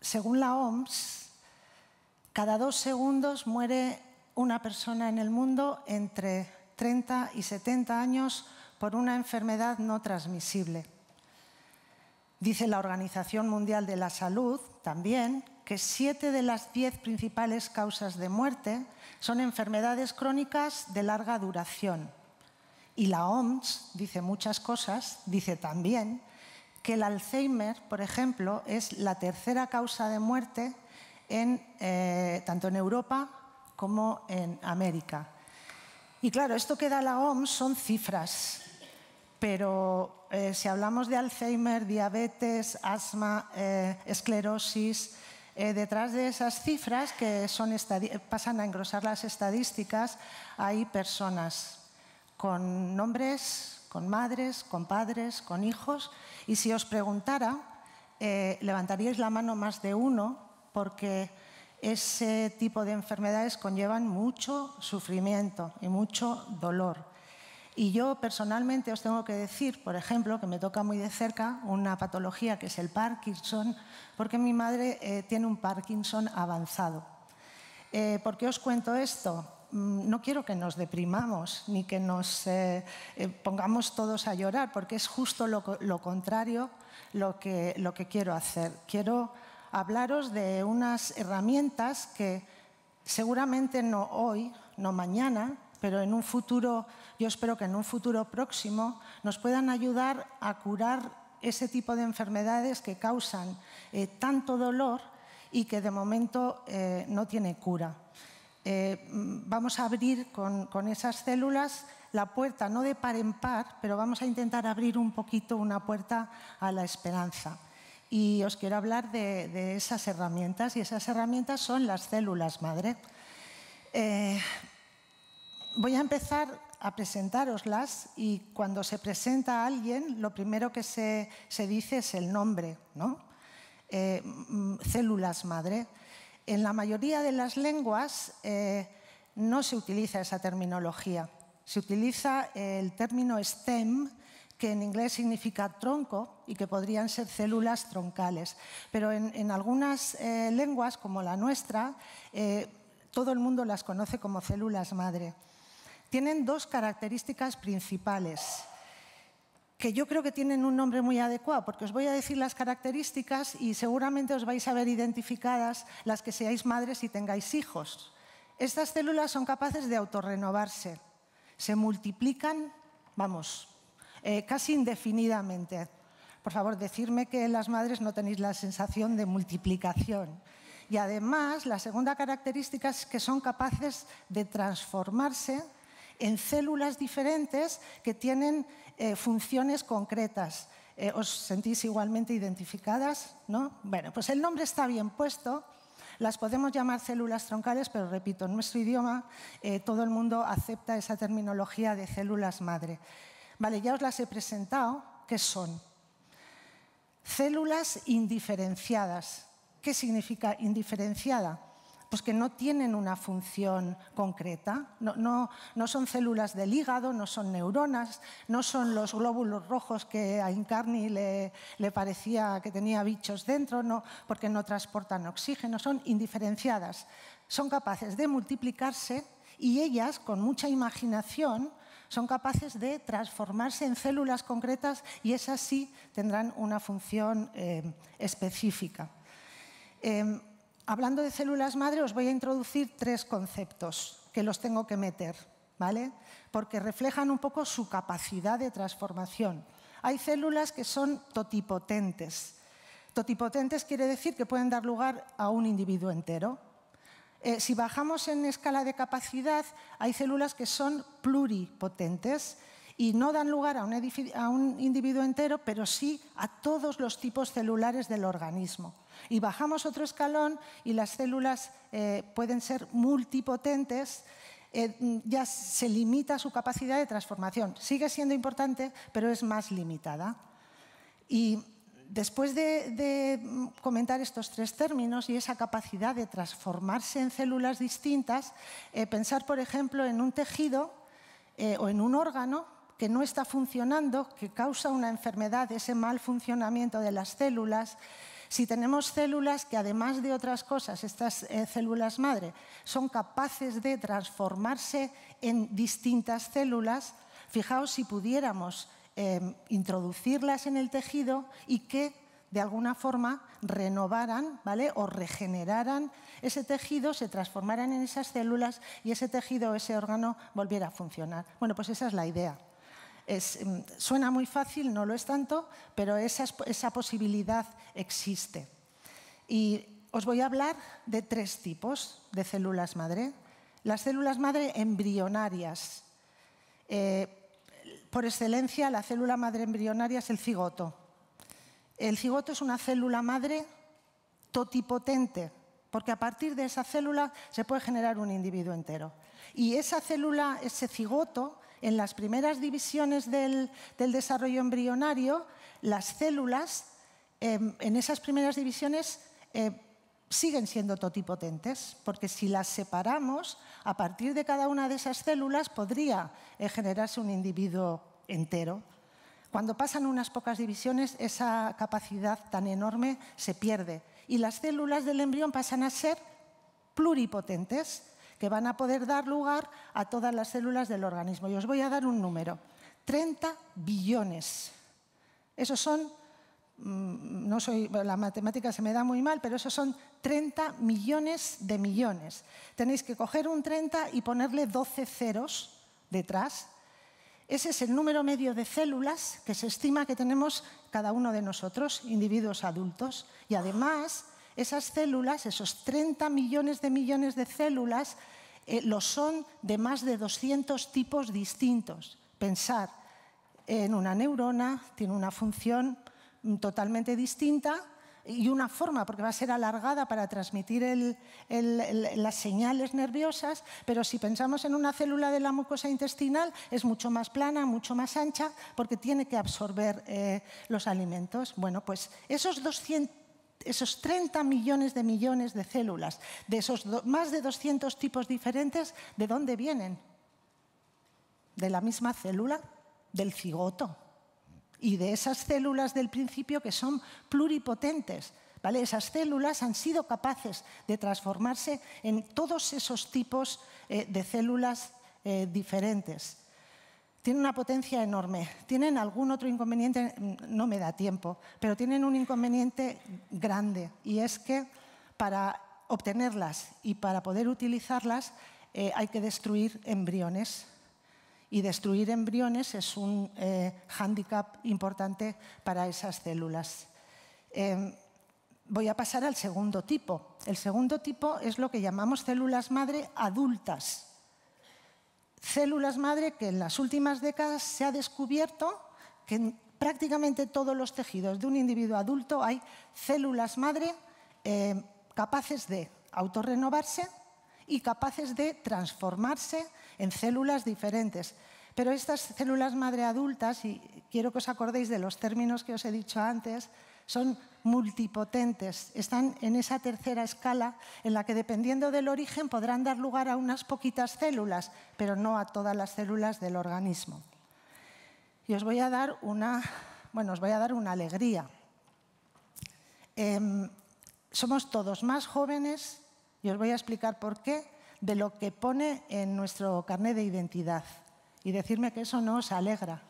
según la OMS, cada dos segundos muere una persona en el mundo entre 30 y 70 años por una enfermedad no transmisible. Dice la Organización Mundial de la Salud también que siete de las diez principales causas de muerte son enfermedades crónicas de larga duración. Y la OMS dice muchas cosas, dice también que el Alzheimer, por ejemplo, es la tercera causa de muerte eh, tanto en Europa como en América. Y claro, esto que da la OMS son cifras, pero eh, si hablamos de Alzheimer, diabetes, asma, eh, esclerosis, detrás de esas cifras que son pasan a engrosar las estadísticas hay personas con nombres, con madres, con padres, con hijos, y si os preguntara, eh, levantaríais la mano más de uno porque ese tipo de enfermedades conllevan mucho sufrimiento y mucho dolor. Y yo personalmente os tengo que decir, por ejemplo, que me toca muy de cerca una patología que es el Parkinson, porque mi madre eh, tiene un Parkinson avanzado. Eh, ¿Por qué os cuento esto? Mm, no quiero que nos deprimamos ni que nos eh, eh, pongamos todos a llorar, porque es justo lo, contrario lo que, quiero hacer. Quiero hablaros de unas herramientas que seguramente no hoy, no mañana, pero en un futuro, yo espero que en un futuro próximo, nos puedan ayudar a curar ese tipo de enfermedades que causan eh, tanto dolor y que de momento no tiene cura. Eh, mm, vamos a abrir con, esas células la puerta, no de par en par, pero vamos a intentar abrir un poquito una puerta a la esperanza. Y os quiero hablar de, esas herramientas, y esas herramientas son las células madre. Eh, voy a empezar a presentároslas y cuando se presenta a alguien, lo primero que se, dice es el nombre, ¿no? Eh, mm, células madre. En la mayoría de las lenguas eh, no se utiliza esa terminología. Se utiliza el término STEM, que en inglés significa tronco y que podrían ser células troncales. Pero en, algunas eh, lenguas, como la nuestra, eh, todo el mundo las conoce como células madre. Tienen dos características principales que yo creo que tienen un nombre muy adecuado, porque os voy a decir las características y seguramente os vais a ver identificadas las que seáis madres y tengáis hijos. Estas células son capaces de autorrenovarse, se multiplican, vamos, eh, casi indefinidamente. Por favor, decirme que las madres no tenéis la sensación de multiplicación. Y además, la segunda característica es que son capaces de transformarse en células diferentes que tienen eh, funciones concretas. Eh, ¿Os sentís igualmente identificadas? Bueno, pues el nombre está bien puesto. Las podemos llamar células troncales, pero repito, en nuestro idioma eh, todo el mundo acepta esa terminología de células madre. Vale, ya os las he presentado. ¿Qué son? Células indiferenciadas. ¿Qué significa indiferenciada? pues que no tienen una función concreta. No, son células del hígado, no son neuronas, no son los glóbulos rojos que a Incarni le, le parecía que tenía bichos dentro, no, porque no transportan oxígeno, son indiferenciadas. Son capaces de multiplicarse y ellas, con mucha imaginación, son capaces de transformarse en células concretas y esas sí tendrán una función eh, específica. Em, Hablando de células madre, os voy a introducir tres conceptos que los tengo que meter, ¿vale? Porque reflejan un poco su capacidad de transformación. Hay células que son totipotentes. Totipotentes quiere decir que pueden dar lugar a un individuo entero. Eh, si bajamos en escala de capacidad, hay células que son pluripotentes y no dan lugar a un individuo entero, pero sí a todos los tipos celulares del organismo. Y bajamos otro escalón y las células eh, pueden ser multipotentes, eh, ya se limita su capacidad de transformación. Sigue siendo importante, pero es más limitada. Y después de, comentar estos tres términos y esa capacidad de transformarse en células distintas, eh, pensar, por ejemplo, en un tejido o en un órgano que no está funcionando, que causa una enfermedad, ese mal funcionamiento de las células, si tenemos células que además de otras cosas, estas eh, células madre, son capaces de transformarse en distintas células, fijaos si pudiéramos eh, introducirlas en el tejido y que de alguna forma renovaran ¿vale? o regeneraran ese tejido, se transformaran en esas células y ese tejido, o ese órgano volviera a funcionar. Bueno, pues esa es la idea. Mm, suena muy fácil, no lo es tanto, pero esa, posibilidad existe. Y os voy a hablar de tres tipos de células madre. Las células madre embrionarias. Eh, por excelencia, la célula madre embrionaria es el cigoto. El cigoto es una célula madre totipotente, porque a partir de esa célula se puede generar un individuo entero. Y esa célula, ese cigoto, en las primeras divisiones del, desarrollo embrionario, las células em, en esas primeras divisiones eh, siguen siendo totipotentes, porque si las separamos, a partir de cada una de esas células podría eh, generarse un individuo entero. Cuando pasan unas pocas divisiones, esa capacidad tan enorme se pierde y las células del embrión pasan a ser pluripotentes, que van a poder dar lugar a todas las células del organismo. Y os voy a dar un número, 30 billones. Esos son, mm, no soy, la matemática se me da muy mal, pero esos son 30 millones de millones. Tenéis que coger un 30 y ponerle 12 ceros detrás. Ese es el número medio de células que se estima que tenemos cada uno de nosotros, individuos adultos. Y además esas células, esos 30 millones de millones de células, eh, lo son de más de 200 tipos distintos. Pensar en una neurona, tiene una función totalmente distinta y una forma, porque va a ser alargada para transmitir las señales nerviosas, pero si pensamos en una célula de la mucosa intestinal, es mucho más plana, mucho más ancha, porque tiene que absorber eh, los alimentos. Bueno, pues esos 200 esos 30 millones de millones de células, de esos más de 200 tipos diferentes, ¿de dónde vienen? De la misma célula, del cigoto. Y de esas células del principio que son pluripotentes. ¿vale? Esas células han sido capaces de transformarse en todos esos tipos eh, de células eh, diferentes tienen una potencia enorme. Tienen algún otro inconveniente, mm, no me da tiempo, pero tienen un inconveniente grande y es que para obtenerlas y para poder utilizarlas eh, hay que destruir embriones. Y destruir embriones es un eh, hándicap importante para esas células. Em, voy a pasar al segundo tipo. El segundo tipo es lo que llamamos células madre adultas Células madre que en las últimas décadas se ha descubierto que en prácticamente todos los tejidos de un individuo adulto hay células madre eh, capaces de autorrenovarse y capaces de transformarse en células diferentes. Pero estas células madre adultas, y quiero que os acordéis de los términos que os he dicho antes, son multipotentes, están en esa tercera escala en la que dependiendo del origen podrán dar lugar a unas poquitas células, pero no a todas las células del organismo. Y os voy a dar una, bueno, os voy a dar una alegría. Em, somos todos más jóvenes, y os voy a explicar por qué, de lo que pone en nuestro carnet de identidad. Y decirme que eso no os alegra.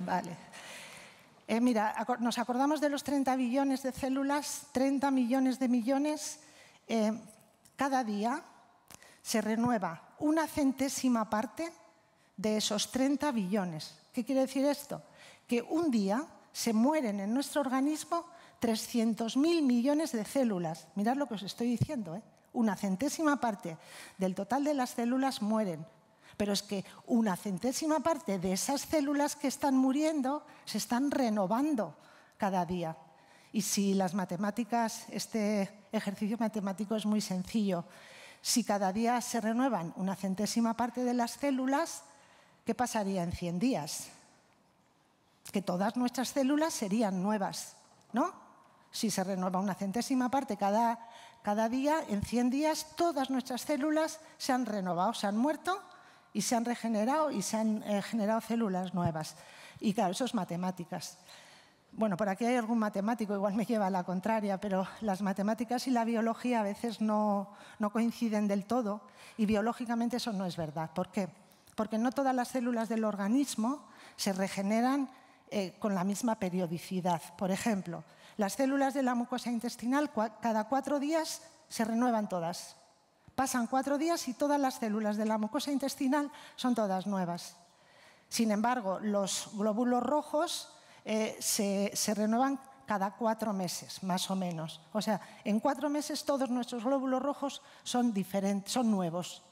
Vale. Eh, mira, nos acordamos de los 30 billones de células, 30 millones de millones. Eh, cada día se renueva una centésima parte de esos 30 billones. ¿Qué quiere decir esto? Que un día se mueren en nuestro organismo 300.000 millones de células. Mirad lo que os estoy diciendo. ¿eh? Una centésima parte del total de las células mueren pero es que una centésima parte de esas células que están muriendo se están renovando cada día. Y si las matemáticas, este ejercicio matemático es muy sencillo, si cada día se renuevan una centésima parte de las células, ¿qué pasaría en 100 días? Que todas nuestras células serían nuevas, ¿no? Si se renueva una centésima parte cada, cada día, en 100 días todas nuestras células se han renovado, se han muerto y se han regenerado y se han eh, generado células nuevas. Y claro, eso es matemáticas. Bueno, por aquí hay algún matemático, igual me lleva a la contraria, pero las matemáticas y la biología a veces no, coinciden del todo y biológicamente eso no es verdad. ¿Por qué? Porque no todas las células del organismo se regeneran eh, con la misma periodicidad. Por ejemplo, las células de la mucosa intestinal cada cuatro días se renuevan todas. Pasan cuatro días y todas las células de la mucosa intestinal son todas nuevas. Sin embargo, los glóbulos rojos eh, se, renuevan cada cuatro meses, más o menos. O sea, en cuatro meses todos nuestros glóbulos rojos son, diferentes, son nuevos.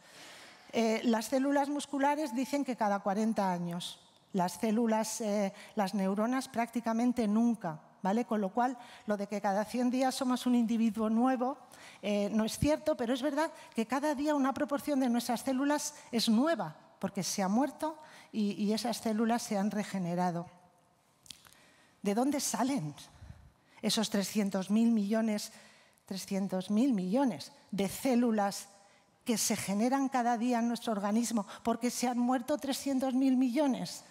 Eh, las células musculares dicen que cada 40 años. Las células, eh, las neuronas prácticamente nunca. Con lo cual, lo de que cada 100 días somos un individuo nuevo eh, no es cierto, pero es verdad que cada día una proporción de nuestras células es nueva, porque se ha muerto y, esas células se han regenerado. ¿De dónde salen esos 300.000 millones, 300 millones de células que se generan cada día en nuestro organismo? Porque se han muerto 300.000 millones.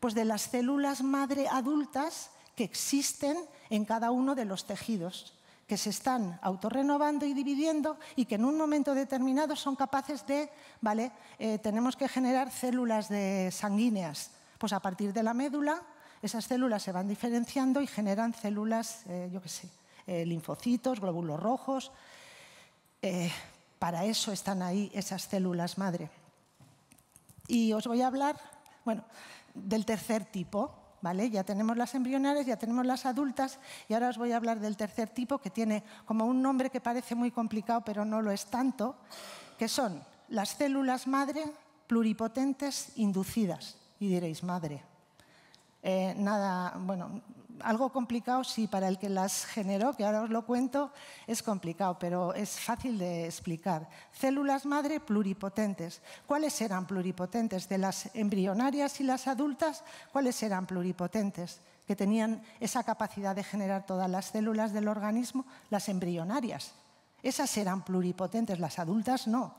Pues de las células madre adultas que existen en cada uno de los tejidos, que se están autorrenovando y dividiendo y que en un momento determinado son capaces de, vale, eh, tenemos que generar células sanguíneas. Pues a partir de la médula, esas células se van diferenciando y generan células, eh, yo qué sé, eh, linfocitos, glóbulos rojos. para eso están ahí esas células madre. Y os voy a hablar, bueno, del tercer tipo, ya tenemos las embrionales, ya tenemos las adultas y ahora os voy a hablar del tercer tipo que tiene como un nombre que parece muy complicado pero no lo es tanto, que son las células madre pluripotentes inducidas. Y diréis, madre, eh, nada, bueno, algo complicado, sí, para el que las generó, que ahora os lo cuento, es complicado, pero es fácil de explicar. Células madre pluripotentes. ¿Cuáles eran pluripotentes? De las embrionarias y las adultas, ¿cuáles eran pluripotentes? Que tenían esa capacidad de generar todas las células del organismo, las embrionarias. Esas eran pluripotentes, las adultas no.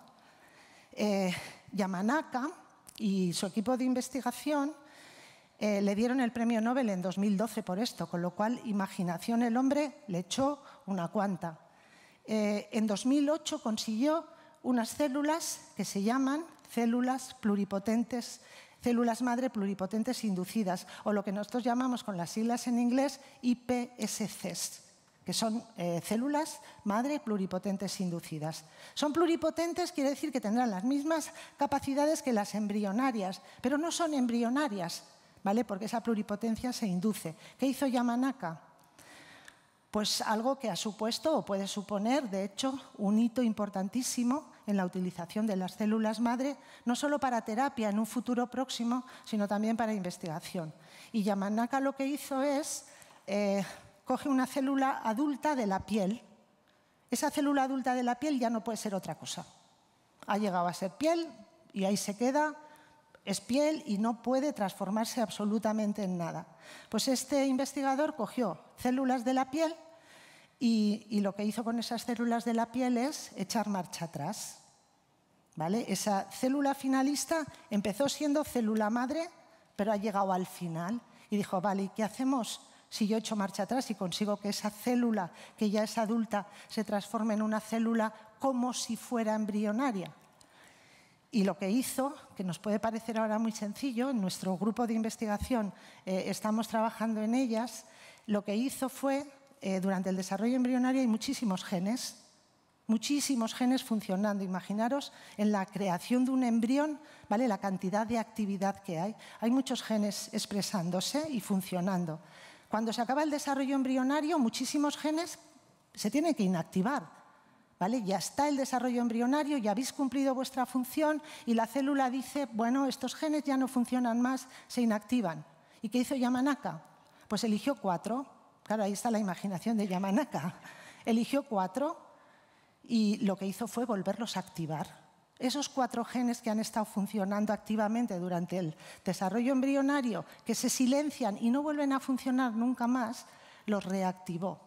Eh, Yamanaka y su equipo de investigación eh, le dieron el premio Nobel en 2012 por esto, con lo cual imaginación el hombre le echó una cuanta. Eh, en 2008 consiguió unas células que se llaman células pluripotentes, células madre pluripotentes inducidas, o lo que nosotros llamamos con las siglas en inglés IPSCs, que son eh, células madre pluripotentes inducidas. Son pluripotentes, quiere decir que tendrán las mismas capacidades que las embrionarias, pero no son embrionarias, ¿vale? Porque esa pluripotencia se induce. ¿Qué hizo Yamanaka? Pues algo que ha supuesto o puede suponer, de hecho, un hito importantísimo en la utilización de las células madre, no solo para terapia en un futuro próximo, sino también para investigación. Y Yamanaka lo que hizo es, eh, coge una célula adulta de la piel. Esa célula adulta de la piel ya no puede ser otra cosa. Ha llegado a ser piel y ahí se queda es piel y no puede transformarse absolutamente en nada. Pues este investigador cogió células de la piel y, lo que hizo con esas células de la piel es echar marcha atrás. ¿Vale? Esa célula finalista empezó siendo célula madre, pero ha llegado al final y dijo, vale, ¿y qué hacemos? si yo echo marcha atrás y consigo que esa célula que ya es adulta se transforme en una célula como si fuera embrionaria. Y lo que hizo, que nos puede parecer ahora muy sencillo, en nuestro grupo de investigación eh, estamos trabajando en ellas, lo que hizo fue, eh, durante el desarrollo embrionario hay muchísimos genes, muchísimos genes funcionando. Imaginaros en la creación de un embrión, ¿vale? La cantidad de actividad que hay. Hay muchos genes expresándose y funcionando. Cuando se acaba el desarrollo embrionario, muchísimos genes se tienen que inactivar ya está el desarrollo embrionario, ya habéis cumplido vuestra función y la célula dice, bueno, estos genes ya no funcionan más, se inactivan. ¿Y qué hizo Yamanaka? Pues eligió cuatro. Claro, ahí está la imaginación de Yamanaka. Eligió cuatro y lo que hizo fue volverlos a activar. Esos cuatro genes que han estado funcionando activamente durante el desarrollo embrionario, que se silencian y no vuelven a funcionar nunca más, los reactivó.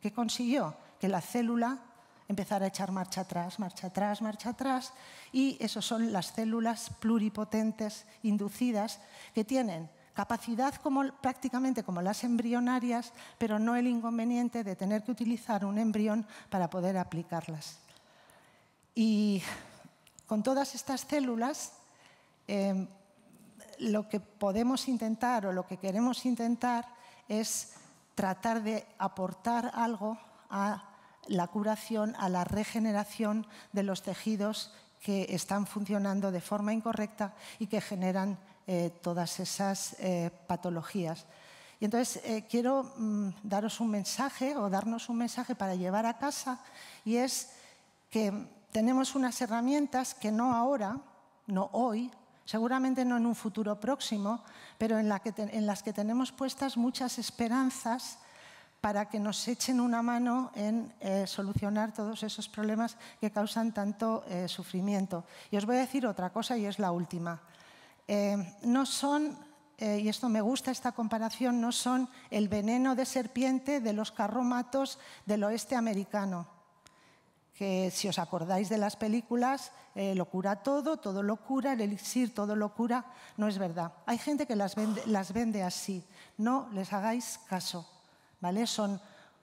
¿Qué consiguió? Que la célula empezar a echar marcha atrás, marcha atrás, marcha atrás, y eso son las células pluripotentes inducidas que tienen capacidad prácticamente como las embrionarias, pero no el inconveniente de tener que utilizar un embrión para poder aplicarlas. Y con todas estas células, em, lo que podemos intentar o lo que queremos intentar es tratar de aportar algo a la curación a la regeneración de los tejidos que están funcionando de forma incorrecta y que generan eh, todas esas eh, patologías. Y entonces eh, quiero mm, daros un mensaje o darnos un mensaje para llevar a casa y es que tenemos unas herramientas que no ahora, no hoy, seguramente no en un futuro próximo, pero en, que en las que tenemos puestas muchas esperanzas para que nos echen una mano en eh, solucionar todos esos problemas que causan tanto eh, sufrimiento. Y os voy a decir otra cosa y es la última. Eh, no son, y esto me gusta esta comparación, no son el veneno de serpiente de los carromatos del oeste americano que si os acordáis de las películas, locura lo cura todo, todo lo cura, el elixir todo lo cura, no es verdad. Hay gente que las vende así, no les hagáis caso.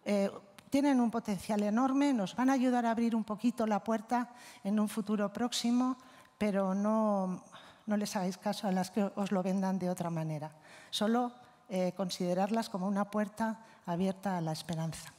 Eh, tienen un potencial enorme, nos van a ayudar a abrir un poquito la puerta en un futuro próximo, pero no, les hagáis caso a las que os lo vendan de otra manera. Solo eh, considerarlas como una puerta abierta a la esperanza.